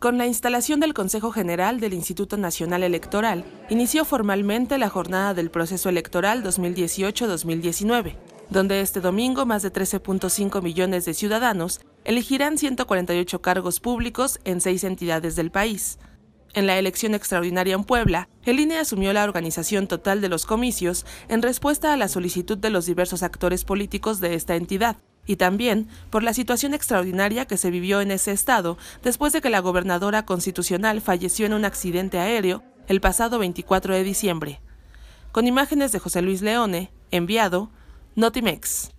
Con la instalación del Consejo General del Instituto Nacional Electoral, inició formalmente la jornada del proceso electoral 2018-2019, donde este domingo más de 13.5 millones de ciudadanos elegirán 148 cargos públicos en seis entidades del país. En la elección extraordinaria en Puebla, el INE asumió la organización total de los comicios en respuesta a la solicitud de los diversos actores políticos de esta entidad, y también por la situación extraordinaria que se vivió en ese estado después de que la gobernadora constitucional falleció en un accidente aéreo el pasado 24 de diciembre. Con imágenes de José Luis Leone, enviado Notimex.